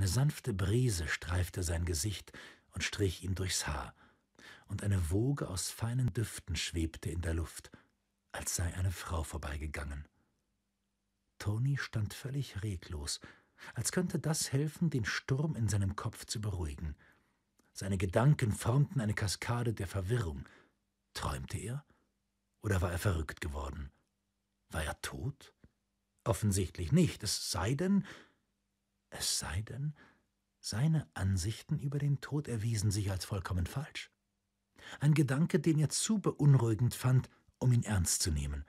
Eine sanfte Brise streifte sein Gesicht und strich ihm durchs Haar, und eine Woge aus feinen Düften schwebte in der Luft, als sei eine Frau vorbeigegangen. Toni stand völlig reglos, als könnte das helfen, den Sturm in seinem Kopf zu beruhigen. Seine Gedanken formten eine Kaskade der Verwirrung. Träumte er? Oder war er verrückt geworden? War er tot? Offensichtlich nicht, es sei denn, es sei denn, seine Ansichten über den Tod erwiesen sich als vollkommen falsch. Ein Gedanke, den er zu beunruhigend fand, um ihn ernst zu nehmen.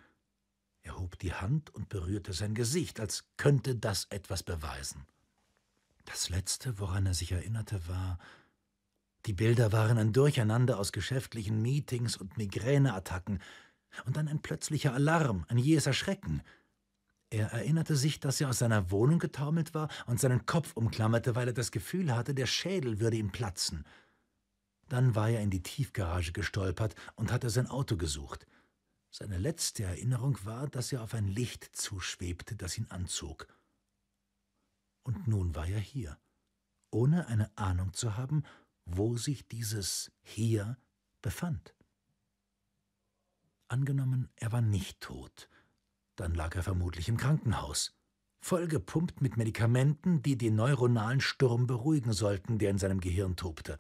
Er hob die Hand und berührte sein Gesicht, als könnte das etwas beweisen. Das Letzte, woran er sich erinnerte, war, die Bilder waren ein Durcheinander aus geschäftlichen Meetings und Migräneattacken, und dann ein plötzlicher Alarm, ein jähes Erschrecken – er erinnerte sich, dass er aus seiner Wohnung getaumelt war und seinen Kopf umklammerte, weil er das Gefühl hatte, der Schädel würde ihm platzen. Dann war er in die Tiefgarage gestolpert und hatte sein Auto gesucht. Seine letzte Erinnerung war, dass er auf ein Licht zuschwebte, das ihn anzog. Und nun war er hier, ohne eine Ahnung zu haben, wo sich dieses hier befand. Angenommen, er war nicht tot – dann lag er vermutlich im Krankenhaus, vollgepumpt mit Medikamenten, die den neuronalen Sturm beruhigen sollten, der in seinem Gehirn tobte.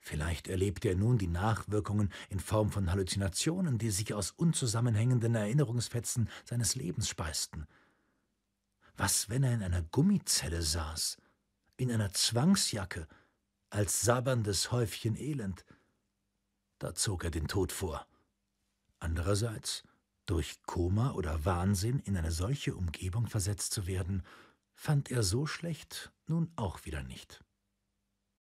Vielleicht erlebte er nun die Nachwirkungen in Form von Halluzinationen, die sich aus unzusammenhängenden Erinnerungsfetzen seines Lebens speisten. Was, wenn er in einer Gummizelle saß, in einer Zwangsjacke, als sabberndes Häufchen Elend? Da zog er den Tod vor. Andererseits durch Koma oder Wahnsinn in eine solche Umgebung versetzt zu werden, fand er so schlecht nun auch wieder nicht.